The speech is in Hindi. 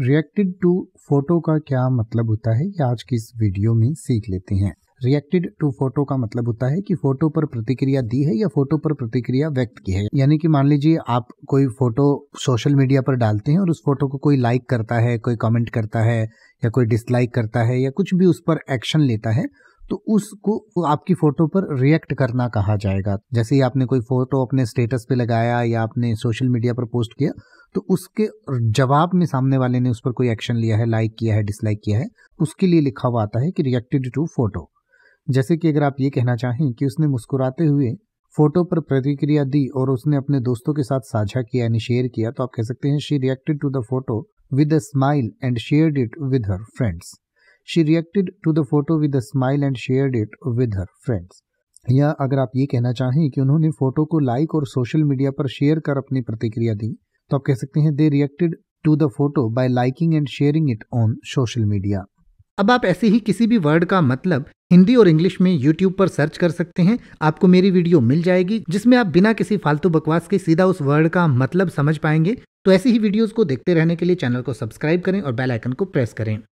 रिएक्टेड टू फोटो का क्या मतलब होता है ये आज की इस वीडियो में सीख लेते हैं रिएक्टेड टू फोटो का मतलब होता है कि फोटो पर प्रतिक्रिया दी है या फोटो पर प्रतिक्रिया व्यक्त की है यानी कि मान लीजिए आप कोई फोटो सोशल मीडिया पर डालते हैं और उस फोटो को कोई लाइक करता है कोई कमेंट करता है या कोई डिसलाइक करता है या कुछ भी उस पर एक्शन लेता है तो उसको आपकी फोटो पर रिएक्ट करना कहा जाएगा जैसे ही आपने कोई फोटो अपने स्टेटस पे लगाया या आपने सोशल मीडिया पर पोस्ट किया तो उसके जवाब में सामने वाले ने उस पर कोई एक्शन लिया है लाइक किया है डिसलाइक किया है उसके लिए लिखा हुआ आता है कि रिएक्टेड टू फोटो जैसे कि अगर आप ये कहना चाहें कि उसने मुस्कुराते हुए फोटो पर प्रतिक्रिया दी और उसने अपने दोस्तों के साथ साझा किया यानी शेयर किया तो आप कह सकते हैं she reacted to the photo with a smile and share it with her friends reacted to the photo photo a smile and shared it with her friends या अगर आप ये कहना चाहें कि उन्होंने फोटो को लाइक और सोशल मीडिया पर शेयर कर अपनी प्रतिक्रिया दी तो आप कह सकते हैं they reacted to the photo by liking and sharing it on social media अब आप ऐसे ही किसी भी वर्ड का मतलब हिंदी और इंग्लिश में यूट्यूब पर सर्च कर सकते हैं आपको मेरी वीडियो मिल जाएगी जिसमें आप बिना किसी फालतू बकवास के सीधा उस वर्ड का मतलब समझ पाएंगे तो ऐसी ही वीडियोस को देखते रहने के लिए चैनल को सब्सक्राइब करें और बेल आइकन को प्रेस करें